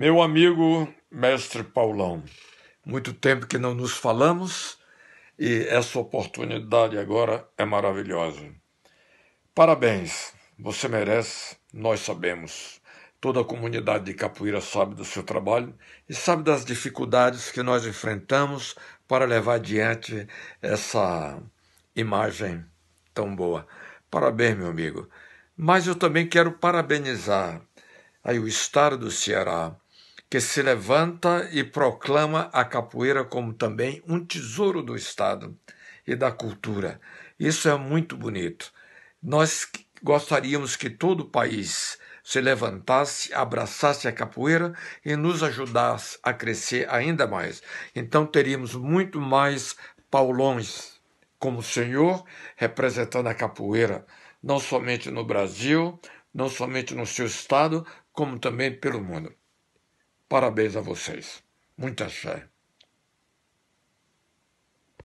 Meu amigo Mestre Paulão, muito tempo que não nos falamos e essa oportunidade agora é maravilhosa. Parabéns, você merece, nós sabemos. Toda a comunidade de capoeira sabe do seu trabalho e sabe das dificuldades que nós enfrentamos para levar adiante essa imagem tão boa. Parabéns, meu amigo. Mas eu também quero parabenizar aí o Estado do Ceará, que se levanta e proclama a capoeira como também um tesouro do Estado e da cultura. Isso é muito bonito. Nós gostaríamos que todo o país se levantasse, abraçasse a capoeira e nos ajudasse a crescer ainda mais. Então teríamos muito mais paulões como senhor representando a capoeira, não somente no Brasil, não somente no seu estado, como também pelo mundo. Parabéns a vocês. Muita fé.